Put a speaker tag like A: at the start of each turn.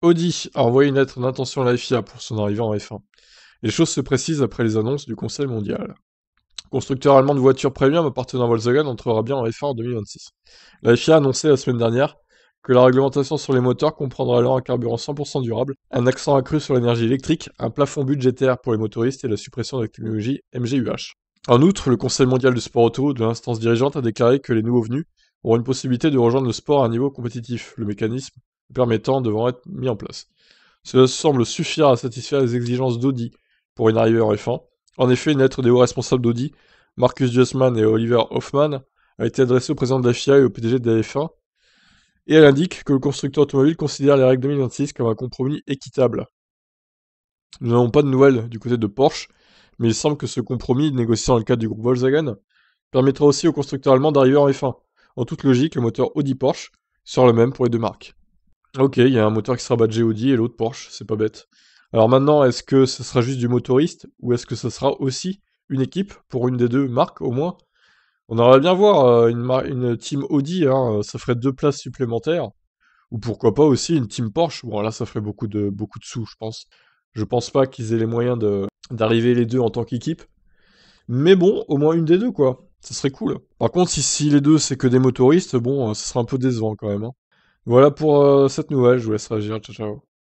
A: Audi a envoyé une lettre d'intention à la FIA pour son arrivée en F1. Les choses se précisent après les annonces du Conseil mondial. constructeur allemand de voitures premium appartenant à Volkswagen entrera bien en F1 en 2026. La FIA a annoncé la semaine dernière que la réglementation sur les moteurs comprendra alors un carburant 100% durable, un accent accru sur l'énergie électrique, un plafond budgétaire pour les motoristes et la suppression de la technologie MGUH. En outre, le Conseil mondial de sport auto, de l'instance dirigeante, a déclaré que les nouveaux venus auront une possibilité de rejoindre le sport à un niveau compétitif. Le mécanisme permettant devant être mis en place. Cela semble suffire à satisfaire les exigences d'Audi pour une arrivée en F1. En effet, une lettre des hauts responsables d'Audi, Marcus Jussmann et Oliver Hoffmann, a été adressée au président de la FIA et au PDG de la F1, et elle indique que le constructeur automobile considère les règles 2026 comme un compromis équitable. Nous n'avons pas de nouvelles du côté de Porsche, mais il semble que ce compromis, négocié dans le cadre du groupe Volkswagen, permettra aussi au constructeur allemand d'arriver en F1. En toute logique, le moteur Audi Porsche sera le même pour les deux marques. Ok, il y a un moteur qui sera badgé Audi et l'autre Porsche, c'est pas bête. Alors maintenant, est-ce que ce sera juste du motoriste ou est-ce que ce sera aussi une équipe pour une des deux marques au moins On aurait bien voir euh, une, team Audi, hein, euh, ça ferait deux places supplémentaires. Ou pourquoi pas aussi une team Porsche. Bon là, ça ferait beaucoup de, beaucoup de sous, je pense. Je pense pas qu'ils aient les moyens d'arriver les deux en tant qu'équipe. Mais bon, au moins une des deux, quoi. Ça serait cool. Par contre, si, les deux c'est que des motoristes, bon, ça euh, sera un peu décevant quand même. Hein. Voilà pour euh, cette nouvelle, je vous laisse réagir, ciao ciao.